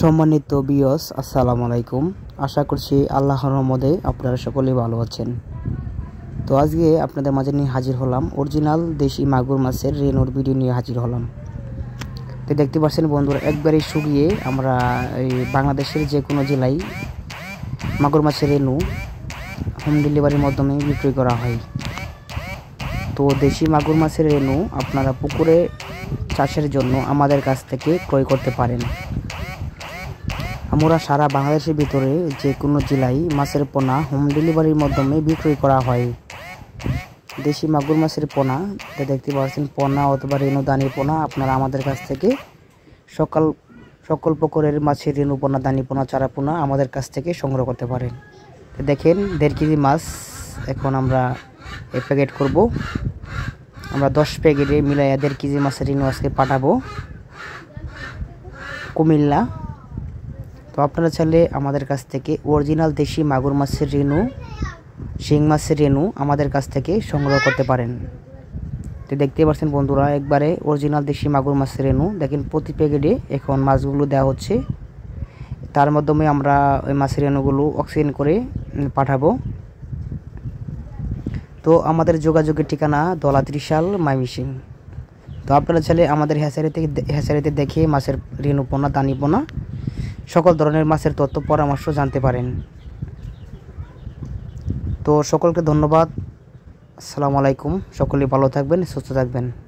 সম্মানিত বিয়স আসসালামু আলাইকুম আশা করছি আল্লাহ রহমদে আপনারা সকলেই ভালো আছেন তো আজকে আপনাদের মাঝে নিয়ে হাজির হলাম অরিজিনাল দেশি মাগুর মাছের রেনোর ভিডিও নিয়ে হাজির হলাম তো দেখতে পাচ্ছেন বন্ধুরা একবারে শুকিয়ে আমরা এই বাংলাদেশের যে কোনো জেলায় মাগুর মাছের রেনু হোম ডেলিভারির মাধ্যমে বিক্রয় করা হয় তো দেশি মাগুর মাছের রেনু আপনারা পুকুরে চাষের জন্য আমাদের কাছ থেকে ক্রয় করতে পারেন আমরা সারা বাংলাদেশের ভিতরে যে কোনো জেলায় মাছের পোনা হোম ডেলিভারির মাধ্যমে বিক্রয় করা হয় দেশি মাগুর মাছের পোনা এটা দেখতে পাচ্ছেন পোনা অথবা রেণুদানি পোনা আপনারা আমাদের কাছ থেকে সকাল সকল প্রকারের মাছের রেণু পোনা দানি পোনা চারা পোনা আমাদের কাছ থেকে সংগ্রহ করতে পারেন দেখেন দেড় কেজি মাছ এখন আমরা এক প্যাকেট করব আমরা দশ প্যাকেটে মিলাইয়া দেড় কেজি মাছের রেণু আজকে পাঠাবো কুমিল্লা তো আপনারা চাইলে আমাদের কাছ থেকে অরিজিনাল দেশি মাগুর মাছের রেণু শিং মাছের রেণু আমাদের কাছ থেকে সংগ্রহ করতে পারেন তো দেখতে পাচ্ছেন বন্ধুরা একবারে অরিজিনাল দেশি মাগুর মাছের রেণু দেখেন প্রতি প্যাকেটে এখন মাছগুলো দেওয়া হচ্ছে তার মাধ্যমে আমরা ওই মাছের রেণুগুলো অক্সিজেন করে পাঠাবো তো আমাদের যোগাযোগের ঠিকানা দলা ত্রিশাল মাইমিসিং তো আপনারা চাইলে আমাদের হ্যাচারিতে হ্যাচারিতে দেখে মাছের রেণু পোনা দানি পোনা সকল ধরনের মাছের তথ্য পরামর্শ জানতে পারেন তো সকলকে ধন্যবাদ আসসালামু আলাইকুম সকলে ভালো থাকবেন সুস্থ থাকবেন